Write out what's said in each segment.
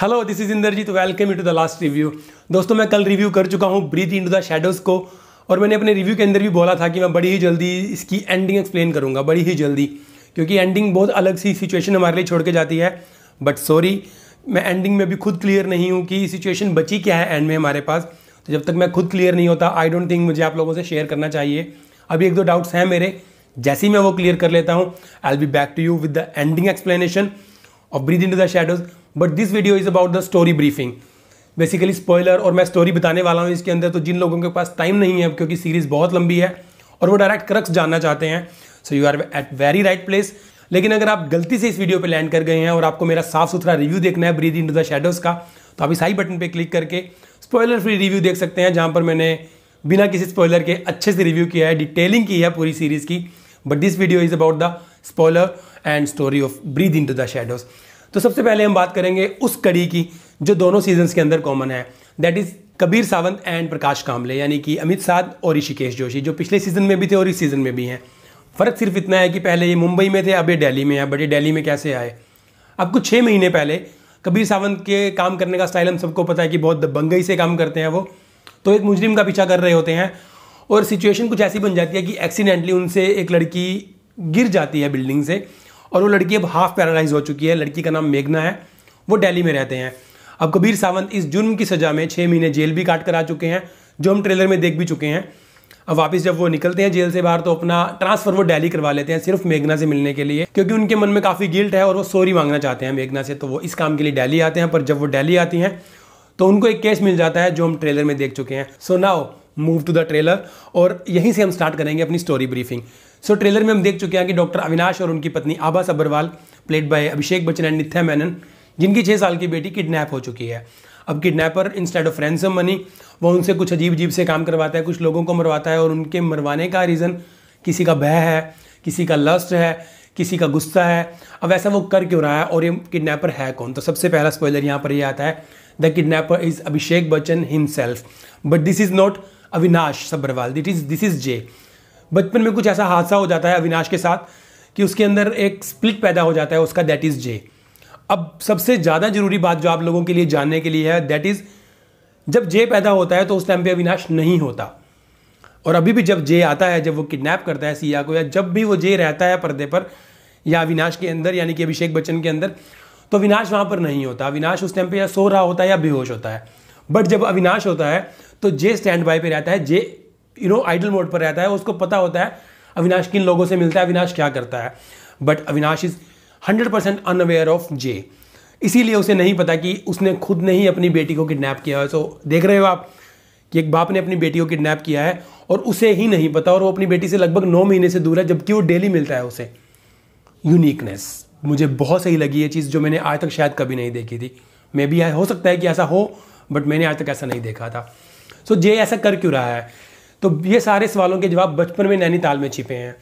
hello this is Indrajeet welcome to the last review दोस्तों मैं कल रिव्यू कर चुका हूँ breathe into the shadows को और मैंने अपने रिव्यू के अंदर भी बोला था कि मैं बड़ी ही जल्दी इसकी एंडिंग एक्सप्लेन करूँगा बड़ी ही जल्दी क्योंकि एंडिंग बहुत अलग सी सिचुएशन हमारे लिए छोड़ के जाती है बट सॉरी मैं एंडिंग में भी खुद क्लियर नहीं हूँ कि सिचुएशन बची क्या है एंड में हमारे पास तो जब तक मैं खुद क्लियर नहीं होता आई डोंट थिंक मुझे आप लोगों से शेयर करना चाहिए अभी एक दो डाउट्स हैं मेरे जैसे ही मैं वो क्लियर कर लेता हूँ I'll be back to you with the ending explanation of breathe into the shadows but this video is about the story briefing basically spoiler और मैं स्टोरी बताने वाला हूँ इसके अंदर तो जिन लोगों के पास टाइम नहीं है क्योंकि सीरीज़ बहुत लंबी है और वो डायरेक्ट क्रक्स जानना चाहते हैं so you are at very right place लेकिन अगर आप गलती से इस वीडियो पे लैंड कर गए हैं और आपको मेरा साफ सुथरा रिव्यू देखना है breathe into the shadows का तो आप इस आई बटन पे क्लिक करके स्पॉयलर फ्री रिव्यू देख सकते हैं जहां पर मैंने बिना किसी स्पॉयलर के अच्छे से रिव्यू किया है डिटेलिंग की है पूरी सीरीज़ की but this video is about the spoiler and story of breathe into the shadows तो सबसे पहले हम बात करेंगे उस कड़ी की जो दोनों सीजन्स के अंदर कॉमन है that is Kabir Sawant and Prakash Kamble यानी कि अमित साध और ऋषिकेश जोशी जो पिछले सीजन में भी थे और इस सीज़न में भी हैं फ़र्क सिर्फ इतना है कि पहले ये मुंबई में थे अब ये दिल्ली में है बट ये दिल्ली में कैसे आए अब कुछ छः महीने पहले कबीर सावंत के काम करने का स्टाइल हम सबको पता है कि बहुत दबंगई से काम करते हैं वो तो एक मुजरिम का पीछा कर रहे होते हैं और सिचुएशन कुछ ऐसी बन जाती है कि एक्सीडेंटली उनसे एक लड़की गिर जाती है बिल्डिंग से और वो लड़की अब हाफ पैरालाइज हो चुकी है लड़की का नाम मेघना है वो डेली में रहते हैं अब कबीर सावंत इस जुर्म की सजा में छः महीने जेल भी काट कर आ चुके हैं जो हम ट्रेलर में देख भी चुके हैं अब वापस जब वो निकलते हैं जेल से बाहर तो अपना ट्रांसफर वो डेली करवा लेते हैं सिर्फ मेघना से मिलने के लिए क्योंकि उनके मन में काफ़ी गिल्ट है और वो सॉरी मांगना चाहते हैं मेघना से तो वो इस काम के लिए डेली आते हैं पर जब वो डेली आती हैं तो उनको एक केस मिल जाता है जो हम ट्रेलर में देख चुके हैं सो नाओ मूव टू द ट्रेलर और यहीं से हम स्टार्ट करेंगे अपनी स्टोरी ब्रीफिंग सो ट्रेलर में हम देख चुके हैं कि डॉक्टर अविनाश और उनकी पत्नी Abha Sabharwal played by Abhishek Bachchan and Nithya Menen जिनकी छः साल की बेटी किडनैप हो चुकी है अब kidnapper instead of ransom money वो उनसे कुछ अजीब अजीब से काम करवाता है कुछ लोगों को मरवाता है और उनके मरवाने का रीज़न किसी का भय है किसी का लस्ट है किसी का गुस्सा है अब ऐसा वो कर क्यों रहा है और ये किडनैपर है कौन तो सबसे पहला स्पॉइलर यहाँ पर ये आता है the kidnapper is Abhishek Bachchan himself but this is not Avinash Sabharwal दिट इज़ दिस इज़ जे बचपन में कुछ ऐसा हादसा हो जाता है अविनाश के साथ कि उसके अंदर एक स्प्लिट पैदा हो जाता है उसका दैट इज़ जे अब सबसे ज़्यादा ज़रूरी बात जो आप लोगों के लिए जानने के लिए है दैट इज़ जब जे पैदा होता है तो उस टाइम पे अविनाश नहीं होता और अभी भी जब जे आता है जब वो किडनैप करता है सिया को या जब भी वो जे रहता है पर्दे पर या अविनाश के अंदर यानी कि अभिषेक बच्चन के अंदर तो अविनाश वहां पर नहीं होता अविनाश उस टाइम पे या सो रहा होता है या बेहोश होता है बट जब अविनाश होता है तो जे स्टैंड बाय पे रहता है J you know idle mode पर रहता है उसको पता होता है अविनाश किन लोगों से मिलता है अविनाश क्या करता है but Avinash is hundred percent unaware of J इसीलिए उसे नहीं पता कि उसने खुद ने ही अपनी बेटी को किडनैप किया है सो so, देख रहे हो आप कि एक बाप ने अपनी बेटी को किडनैप किया है और उसे ही नहीं पता और वो अपनी बेटी से लगभग नौ महीने से दूर है जबकि वो डेली मिलता है उसे यूनिकनेस मुझे बहुत सही लगी ये चीज़ जो मैंने आज तक शायद कभी नहीं देखी थी मे बी हाँ, हो सकता है कि ऐसा हो बट मैंने आज तक ऐसा नहीं देखा था सो जे ऐसा कर क्यों रहा है तो ये सारे सवालों के जवाब बचपन में नैनीताल में छिपे हैं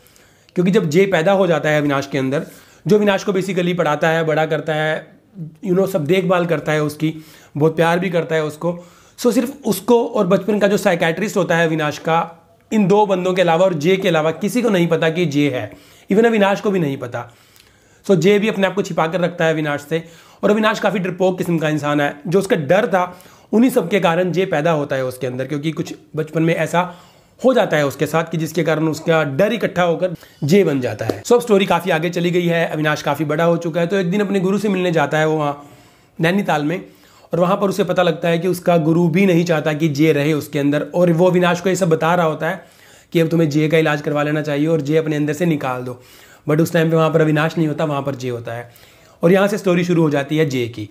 क्योंकि जब जे पैदा हो जाता है अविनाश के अंदर जो अविनाश को बेसिकली पढ़ाता है बड़ा करता है यू you नो know, सब देखभाल करता है उसकी बहुत प्यार भी करता है उसको सो सिर्फ उसको और बचपन का जो साइकेट्रिस्ट होता है अविनाश का इन दो बंदों के अलावा और जे के अलावा किसी को नहीं पता कि जे है इवन अविनाश को भी नहीं पता सो so, जे भी अपने आप को छिपा कर रखता है अविनाश से और अविनाश काफ़ी डरपोक किस्म का इंसान है जो उसका डर था उन्हीं सब के कारण ये पैदा होता है उसके अंदर क्योंकि कुछ बचपन में ऐसा हो जाता है उसके साथ कि जिसके कारण उसका डर इकट्ठा होकर जे बन जाता है सब स्टोरी काफ़ी आगे चली गई है अविनाश काफ़ी बड़ा हो चुका है तो एक दिन अपने गुरु से मिलने जाता है वो वहाँ नैनीताल में और वहाँ पर उसे पता लगता है कि उसका गुरु भी नहीं चाहता कि जे रहे उसके अंदर और वो अविनाश को ये सब बता रहा होता है कि अब तुम्हें जे का इलाज करवा लेना चाहिए और जे अपने अंदर से निकाल दो बट उस टाइम पर वहाँ पर अविनाश नहीं होता वहाँ पर जे होता है और यहाँ से स्टोरी शुरू हो जाती है जे की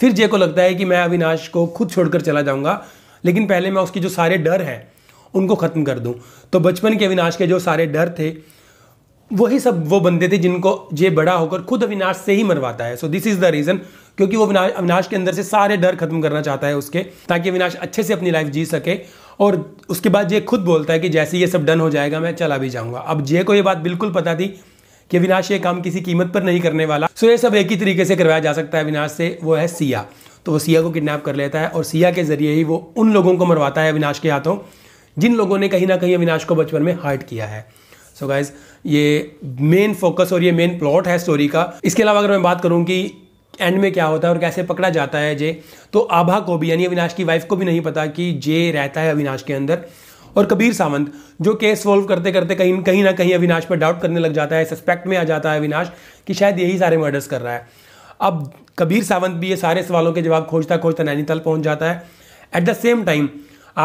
फिर जे को लगता है कि मैं अविनाश को खुद छोड़कर चला जाऊंगा लेकिन पहले मैं उसके जो सारे डर हैं उनको ख़त्म कर दूं तो बचपन के अविनाश के जो सारे डर थे वही सब वो बंदे थे जिनको जे बड़ा होकर खुद अविनाश से ही मरवाता है so this is the reason क्योंकि वो अविनाश के अंदर से सारे डर खत्म करना चाहता है उसके ताकि अविनाश अच्छे से अपनी लाइफ जी सके और उसके बाद जे खुद बोलता है कि जैसे ये सब डन हो जाएगा मैं चला भी जाऊंगा अब जे को ये बात बिल्कुल पता थी कि अविनाश ये काम किसी कीमत पर नहीं करने वाला सो ये सब एक ही तरीके से करवाया जा सकता है अविनाश से वो है सिया तो वो सिया को किडनैप कर लेता है और सिया के जरिए ही वो उन लोगों को मरवाता है अविनाश के हाथों जिन लोगों ने कहीं ना कहीं अविनाश को बचपन में हर्ट किया है सो so गाइज ये मेन फोकस और ये मेन प्लॉट है स्टोरी का इसके अलावा अगर मैं बात करूँ कि एंड में क्या होता है और कैसे पकड़ा जाता है जे तो आभा को भी यानी अविनाश की वाइफ को भी नहीं पता कि जे रहता है अविनाश के अंदर और कबीर सावंत जो केस सोल्व करते करते कहीं कहीं ना कहीं अविनाश पर डाउट करने लग जाता है सस्पेक्ट में आ जाता है अविनाश कि शायद यही सारे मर्डर्स कर रहा है अब कबीर सावंत भी ये सारे सवालों के जवाब खोजता खोजता नैनीताल पहुंच जाता है at the same time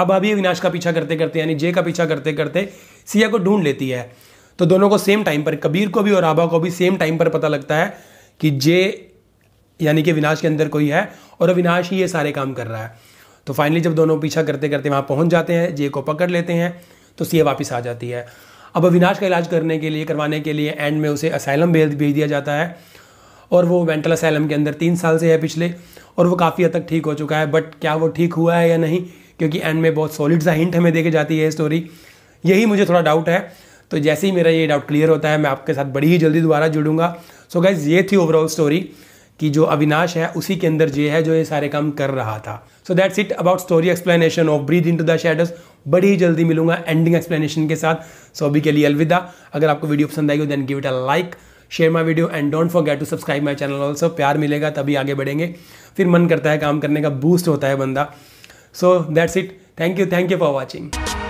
Abha भी अविनाश का पीछा करते करते यानी जे का पीछा करते करते सिया को ढूंढ लेती है तो दोनों को सेम टाइम पर कबीर को भी और आभा को भी सेम टाइम पर पता लगता है कि जे यानी कि विनाश के अंदर कोई है और अविनाश ही ये सारे काम कर रहा है तो फाइनली जब दोनों पीछा करते करते वहाँ पहुँच जाते हैं जे को पकड़ लेते हैं तो सी वापस आ जाती है अब अविनाश का इलाज करने के लिए करवाने के लिए एंड में उसे असैलम भेज भेज दिया जाता है और वो मेंटल असैलम के अंदर तीन साल से है पिछले और वो काफ़ी हद तक ठीक हो चुका है बट क्या वो ठीक हुआ है या नहीं क्योंकि एंड में बहुत सॉलिड सा हिंट हमें देखे जाती है स्टोरी यही मुझे थोड़ा डाउट है तो जैसे ही मेरा ये डाउट क्लियर होता है मैं आपके साथ बड़ी ही जल्दी दोबारा जुड़ूंगा सो so गाइज ये थी ओवरऑल स्टोरी कि जो अविनाश है उसी के अंदर जे है जो ये सारे काम कर रहा था so that's it about story explanation of breathe into the shadows बड़ी जल्दी मिलूंगा एंडिंग एक्सप्लेनेशन के साथ सो अभी के लिए अलविदा अगर आपको वीडियो पसंद आई हो then give it a like share my video and don't forget to subscribe my channel also प्यार मिलेगा तभी आगे बढ़ेंगे फिर मन करता है काम करने का बूस्ट होता है बंदा so that's it thank you thank you for watching